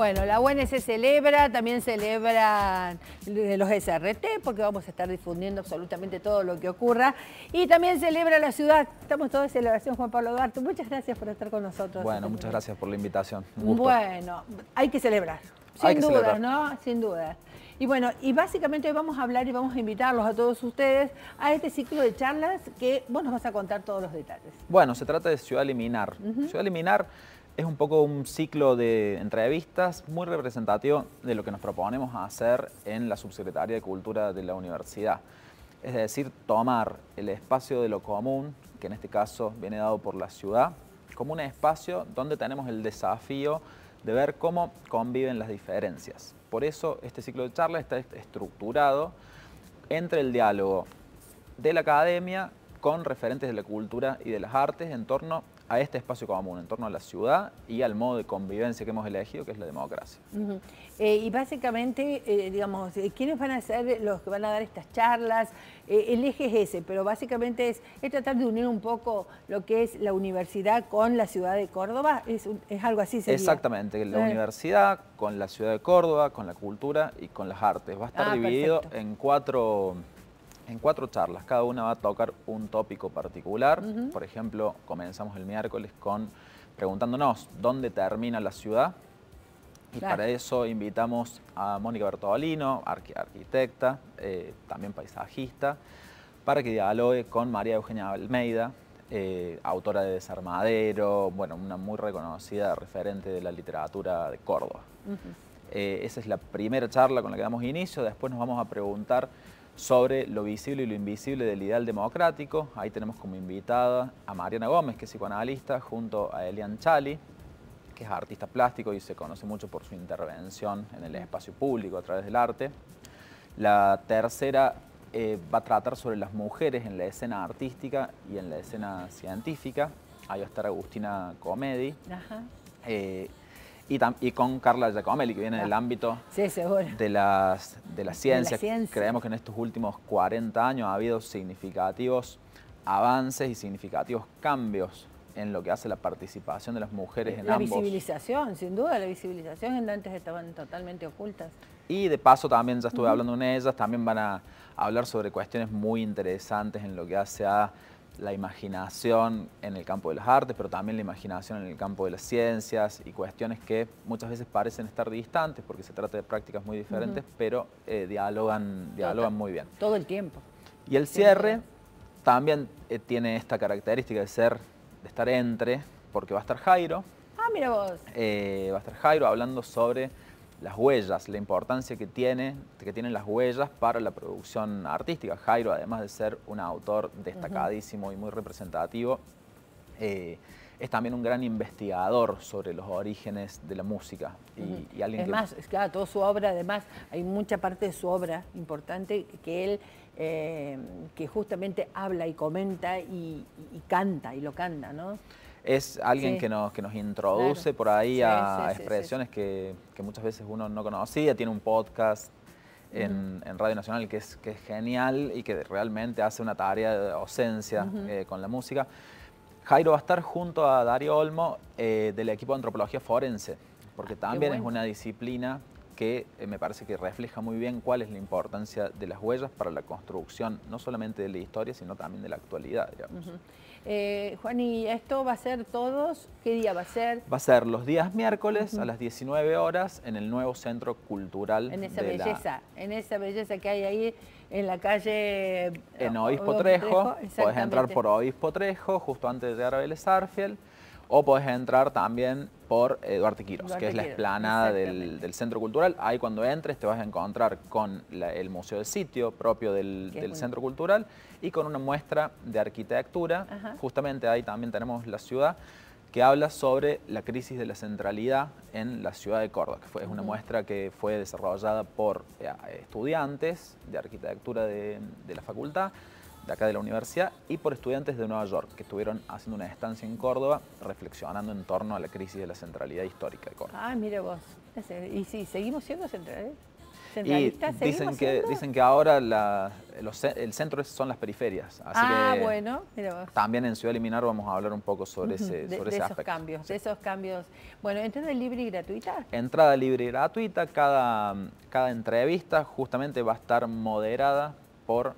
Bueno, la se celebra, también celebran los SRT, porque vamos a estar difundiendo absolutamente todo lo que ocurra. Y también celebra la ciudad. Estamos todos en celebración, Juan Pablo Duarte. Muchas gracias por estar con nosotros. Bueno, muchas gracias por la invitación. Bueno, hay que celebrar. Sin duda, ¿no? Sin duda. Y bueno, y básicamente hoy vamos a hablar y vamos a invitarlos a todos ustedes a este ciclo de charlas que vos nos vas a contar todos los detalles. Bueno, se trata de Ciudad Eliminar. Ciudad Liminar es un poco un ciclo de entrevistas muy representativo de lo que nos proponemos hacer en la Subsecretaría de Cultura de la Universidad. Es decir, tomar el espacio de lo común, que en este caso viene dado por la ciudad, como un espacio donde tenemos el desafío de ver cómo conviven las diferencias. Por eso este ciclo de charlas está estructurado entre el diálogo de la academia con referentes de la cultura y de las artes en torno a este espacio común, en torno a la ciudad y al modo de convivencia que hemos elegido, que es la democracia. Eh, y básicamente, eh, digamos, eh, ¿quiénes van a ser los que van a dar estas charlas? el eje es ese, pero básicamente es, tratar de unir un poco lo que es la universidad con la ciudad de Córdoba, es, algo así. Sería? Exactamente, la ah. universidad con la ciudad de Córdoba, con la cultura y con las artes. Va a estar ah, dividido en cuatro en cuatro charlas. Cada una va a tocar un tópico particular. Por ejemplo, comenzamos el miércoles con preguntándonos dónde termina la ciudad. Y para eso invitamos a Mónica Bertolino, arquitecta, eh, también paisajista, para que dialogue con María Eugenia Almeida, eh, autora de Desarmadero, bueno, una muy reconocida referente de la literatura de Córdoba. Eh, esa es la primera charla con la que damos inicio. Después nos vamos a preguntar sobre lo visible y lo invisible del ideal democrático. Ahí tenemos como invitada a Mariana Gómez, que es psicoanalista, junto a Elian Chali, que es artista plástico y se conoce mucho por su intervención en el espacio público a través del arte. La tercera eh, va a tratar sobre las mujeres en la escena artística y en la escena científica. Ahí va a estar Agustina Comedi. Ajá. Eh, y, con Carla Giacomelli, que viene del ah. ámbito de, las, de ciencias. La ciencia. Creemos que en estos últimos 40 años ha habido significativos avances y significativos cambios en lo que hace la participación de las mujeres en la ambos. La visibilización, sin duda, la visibilización antes estaban totalmente ocultas. Y de paso también, ya estuve hablando con ellas, también van a hablar sobre cuestiones muy interesantes en lo que hace a la imaginación en el campo de las artes, pero también la imaginación en el campo de las ciencias y cuestiones que muchas veces parecen estar distantes porque se trata de prácticas muy diferentes, pero eh, dialogan, dialogan muy bien. Todo el tiempo. Y el cierre también eh, tiene esta característica de ser, de estar entre, porque va a estar Jairo. Ah, mira vos. Eh, va a estar Jairo hablando sobre las huellas, la importancia que, tiene, que tienen las huellas para la producción artística. Jairo, además de ser un autor destacadísimo y muy representativo, eh, es también un gran investigador sobre los orígenes de la música. Y, es más, es claro, ah, toda su obra, además, hay mucha parte de su obra importante que él, eh, que justamente habla y comenta y, canta, y lo canta, ¿no? es alguien que, nos, introduce por ahí a expresiones que, muchas veces uno no conocía, tiene un podcast. en, Radio Nacional, que es, que es genial y que realmente hace una tarea de ausencia eh, con la música. Jairo va a estar junto a Dario Olmo eh, del equipo de Antropología Forense, porque ah, también es una disciplina que eh, me parece que refleja muy bien cuál es la importancia de las huellas para la construcción, no solamente de la historia, sino también de la actualidad. Eh, Juan, ¿y esto va a ser todos? ¿Qué día va a ser? Va a ser los días miércoles a las 19 horas en el nuevo Centro Cultural. En esa belleza, en esa belleza que hay ahí en la calle... En eh, Obispo Trejo, puedes entrar por Obispo Trejo, justo antes de llegar a Arfiel o podés entrar también por Duarte Quiros, que es la explanada del, Centro Cultural. Ahí cuando entres te vas a encontrar con el Museo de Sitio propio del, Centro Cultural y con una muestra de arquitectura. Justamente ahí también tenemos la ciudad que habla sobre la crisis de la centralidad en la ciudad de Córdoba, que fue, es una muestra que fue desarrollada por eh, estudiantes de arquitectura de la facultad de acá de la universidad y por estudiantes de Nueva York que estuvieron haciendo una estancia en Córdoba reflexionando en torno a la crisis de la centralidad histórica de Córdoba. Ah, mire vos. ¿Y si seguimos siendo ¿eh? centralistas, dicen que, dicen que ahora el centro son las periferias. ah, bueno, mire vos. También en Ciudad Liminar vamos a hablar un poco sobre ese, de esos cambios, de esos cambios. Bueno, ¿entrada libre y gratuita? Entrada libre y gratuita. Cada, cada entrevista justamente va a estar moderada por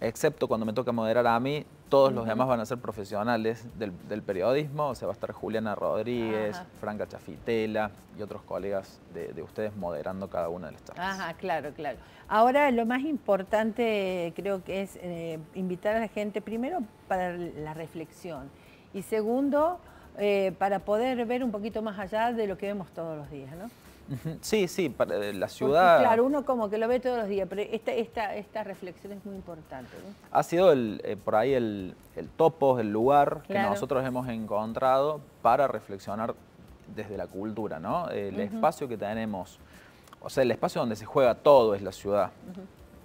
excepto cuando me toca moderar a mí, todos los demás van a ser profesionales del, periodismo, o sea, va a estar Juliana Rodríguez, Franca Chafitela y otros colegas de, ustedes moderando cada una de las charlas. Ajá, claro, claro. Ahora lo más importante creo que es eh, invitar a la gente, primero, para la reflexión y segundo, eh, para poder ver un poquito más allá de lo que vemos todos los días, ¿no? Sí, sí, eh, la ciudad... claro, uno como que lo ve todos los días, pero esta, reflexión es muy importante. Ha sido eh, por ahí el, el, topo, el lugar que nosotros hemos encontrado para reflexionar desde la cultura, ¿no? El espacio que tenemos, o sea, el espacio donde se juega todo es la ciudad.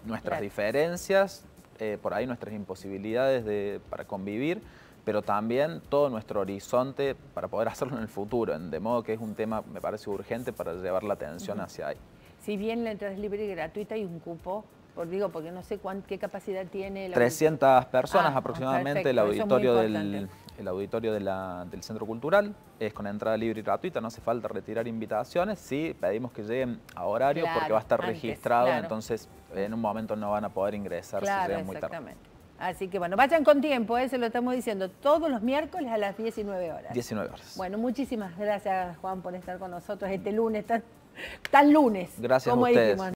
Nuestras diferencias, eh, por ahí nuestras imposibilidades para convivir, pero también todo nuestro horizonte para poder hacerlo en el futuro, de modo que es un tema, me parece urgente, para llevar la atención hacia ahí. Si bien la entrada es libre y gratuita y un cupo, por digo, porque no sé qué capacidad tiene... La 300 personas ah, aproximadamente, el auditorio, del, auditorio del Centro Cultural, es con entrada libre y gratuita, no hace falta retirar invitaciones, sí pedimos que lleguen a horario porque va a estar registrado, entonces en un momento no van a poder ingresar si llegan muy tarde. Así que bueno, vayan con tiempo, eso ¿eh? lo estamos diciendo, todos los miércoles a las 19 horas. 19 horas. Bueno, muchísimas gracias Juan por estar con nosotros este lunes, tan, lunes. Gracias a ustedes.